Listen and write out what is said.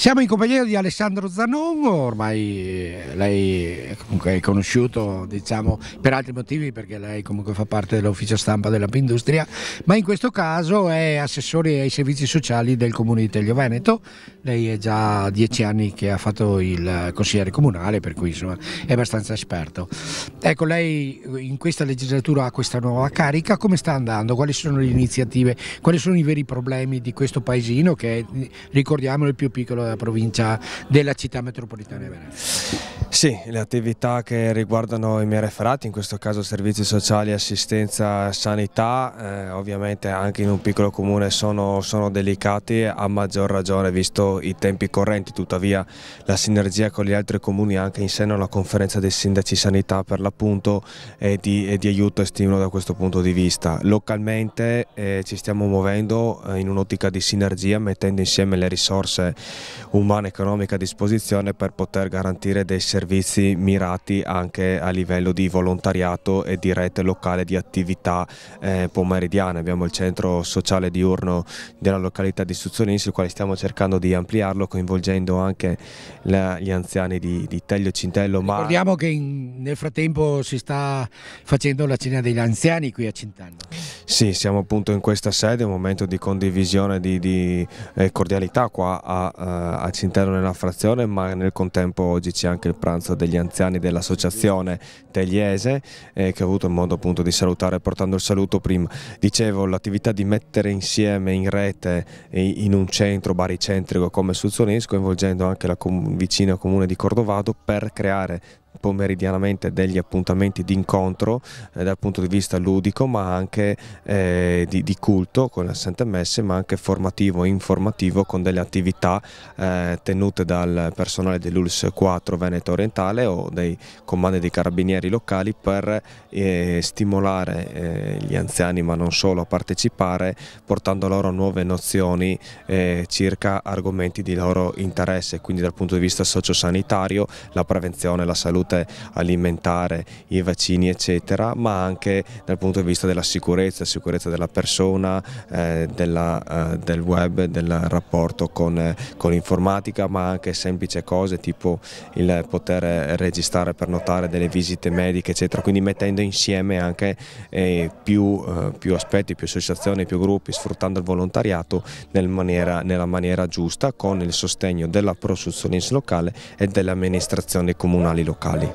Siamo in compagnia di Alessandro Zanon, ormai eh, lei eh, comunque è conosciuto diciamo, per altri motivi perché lei comunque fa parte dell'ufficio stampa della Industria, ma in questo caso è assessore ai servizi sociali del comune di Teglio Veneto, lei è già dieci anni che ha fatto il consigliere comunale per cui insomma, è abbastanza esperto. Ecco lei in questa legislatura ha questa nuova carica, come sta andando? Quali sono le iniziative? Quali sono i veri problemi di questo paesino che è, ricordiamo il più piccolo provincia della città metropolitana di Venezia. Sì, le attività che riguardano i miei referati, in questo caso servizi sociali, assistenza, sanità, eh, ovviamente anche in un piccolo comune sono, sono, delicati, a maggior ragione visto i tempi correnti, tuttavia la sinergia con gli altri comuni anche in seno alla conferenza dei sindaci sanità per l'appunto è, è di, aiuto e stimolo da questo punto di vista. Localmente eh, ci stiamo muovendo eh, in un'ottica di sinergia mettendo insieme le risorse umane e economiche a disposizione per poter garantire dei servizi servizi mirati anche a livello di volontariato e di rete locale di attività eh, pomeridiane. Abbiamo il centro sociale diurno della località di Suzzolinsi, sul quale stiamo cercando di ampliarlo coinvolgendo anche la, gli anziani di, di Teglio Cintello. Ma... che in nel frattempo si sta facendo la cena degli anziani qui a Cintano. Sì, siamo appunto in questa sede, un momento di condivisione, di, di eh, cordialità qua a, eh, a, Cintano nella frazione, ma nel contempo oggi c'è anche il pranzo degli anziani dell'associazione Tegliese eh, che ho avuto il modo appunto di salutare portando il saluto prima. Dicevo, l'attività di mettere insieme in rete in un centro baricentrico come Suzzonesco, coinvolgendo anche la com vicina comune di Cordovado per creare pomeridianamente degli appuntamenti di incontro eh, dal punto di vista ludico ma anche eh, di, di, culto con la Santa Messe ma anche formativo e informativo con delle attività eh, tenute dal personale dell'ULS 4 Veneto Orientale o dei comandi dei carabinieri locali per eh, stimolare eh, gli anziani ma non solo a partecipare portando loro nuove nozioni eh, circa argomenti di loro interesse quindi dal punto di vista sociosanitario la prevenzione, la salute salute alimentare, i vaccini eccetera, ma anche dal punto di vista della sicurezza, sicurezza della persona, eh, della, eh, del web, del rapporto con, con l'informatica, ma anche semplici cose tipo il poter registrare, per notare delle visite mediche eccetera, quindi mettendo insieme anche eh, più, eh, più, aspetti, più associazioni, più gruppi, sfruttando il volontariato nel maniera, nella maniera giusta con il sostegno della Prosuzzolins locale e delle amministrazioni comunali locali. 哪里？